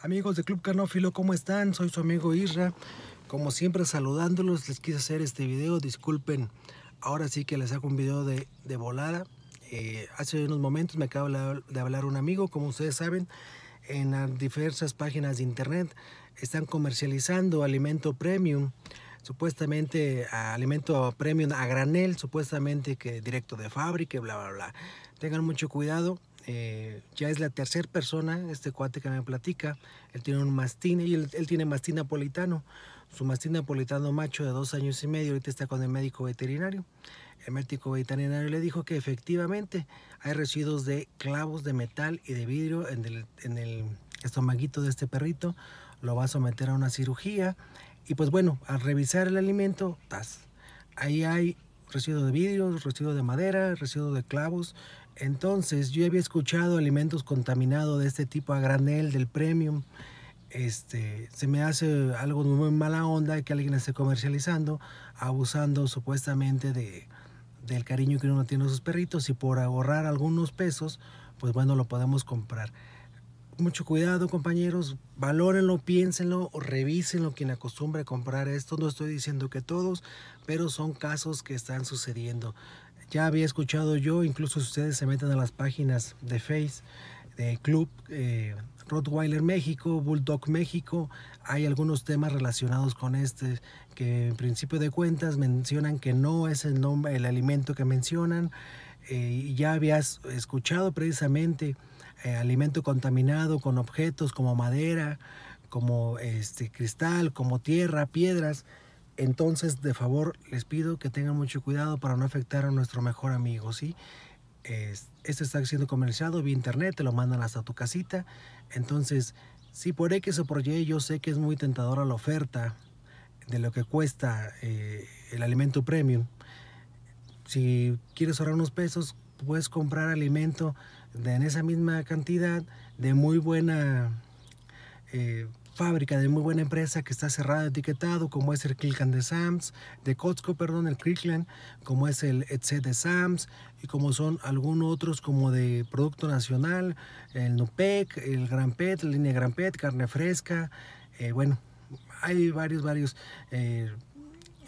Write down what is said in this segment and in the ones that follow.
Amigos de Club Canófilo, ¿cómo están? Soy su amigo Isra. Como siempre, saludándolos, les quise hacer este video. Disculpen, ahora sí que les hago un video de, de volada. Eh, hace unos momentos me acaba de hablar un amigo, como ustedes saben, en diversas páginas de internet están comercializando alimento premium, supuestamente alimento premium a granel, supuestamente que directo de fábrica, bla, bla, bla. Tengan mucho cuidado, eh, ya es la tercera persona, este cuate que me platica, él tiene un mastín, y él, tiene mastín napolitano, su mastín napolitano macho de dos años y medio, ahorita está con el médico veterinario. El médico veterinario le dijo que efectivamente hay residuos de clavos de metal y de vidrio en el, en el estomaguito de este perrito, lo va a someter a una cirugía y pues bueno, al revisar el alimento, tas, ahí hay residuos de vidrios, residuos de madera, residuos de clavos. Entonces yo había escuchado alimentos contaminados de este tipo a granel del premium. Este, se me hace algo muy mala onda que alguien esté comercializando, abusando supuestamente de, del cariño que uno tiene a sus perritos y por ahorrar algunos pesos, pues bueno, lo podemos comprar mucho cuidado compañeros, valórenlo, piénsenlo, revísenlo quien acostumbre a comprar esto. No estoy diciendo que todos, pero son casos que están sucediendo. Ya había escuchado yo, incluso si ustedes se meten a las páginas de Face, de Club eh, Rottweiler México, Bulldog México, hay algunos temas relacionados con este que en principio de cuentas mencionan que no es el, nombre, el alimento que mencionan. Eh, ya habías escuchado precisamente eh, alimento contaminado con objetos como madera, como este, cristal, como tierra, piedras. Entonces, de favor, les pido que tengan mucho cuidado para no afectar a nuestro mejor amigo, ¿sí? Este está siendo comercializado vía internet, te lo mandan hasta tu casita. Entonces, si por X o por Y yo sé que es muy tentadora la oferta de lo que cuesta eh, el alimento premium, si quieres ahorrar unos pesos, puedes comprar alimento de, en esa misma cantidad de muy buena eh, fábrica, de muy buena empresa que está cerrado, etiquetado, como es el Kirkland de Sams, de Costco, perdón, el Kirkland, como es el Etc de Sams y como son algunos otros como de Producto Nacional, el Nupec, el Gran Pet, la línea Gran Pet, carne fresca, eh, bueno, hay varios, varios. Eh,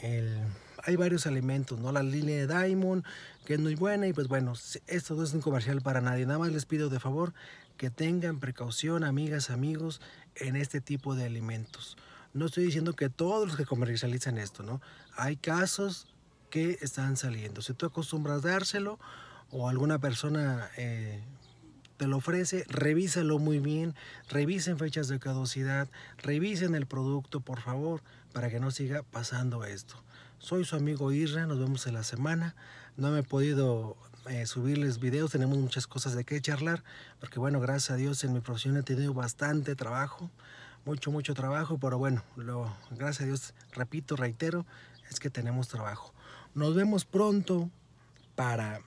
el, hay varios alimentos ¿no? La línea de Diamond, que es muy buena, y pues bueno, esto no es un comercial para nadie. Nada más les pido de favor que tengan precaución, amigas, amigos, en este tipo de alimentos. No estoy diciendo que todos los que comercializan esto, ¿no? Hay casos que están saliendo. Si tú acostumbras dárselo o alguna persona eh, te lo ofrece, revísalo muy bien, revisen fechas de caducidad, revisen el producto, por favor, para que no siga pasando esto. Soy su amigo Irra, nos vemos en la semana. No me he podido eh, subirles videos, tenemos muchas cosas de qué charlar, porque bueno, gracias a Dios en mi profesión he tenido bastante trabajo, mucho, mucho trabajo, pero bueno, lo, gracias a Dios, repito, reitero, es que tenemos trabajo. Nos vemos pronto para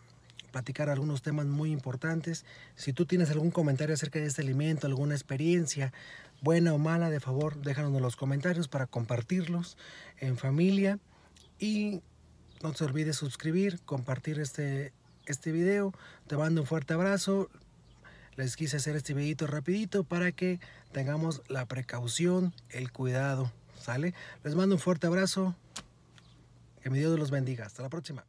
platicar algunos temas muy importantes. Si tú tienes algún comentario acerca de este alimento, alguna experiencia buena o mala, de favor, déjanos en los comentarios para compartirlos en familia. Y no se olvide suscribir, compartir este, este video. Te mando un fuerte abrazo. Les quise hacer este videito rapidito para que tengamos la precaución, el cuidado. ¿Sale? Les mando un fuerte abrazo. Que mi Dios los bendiga. Hasta la próxima.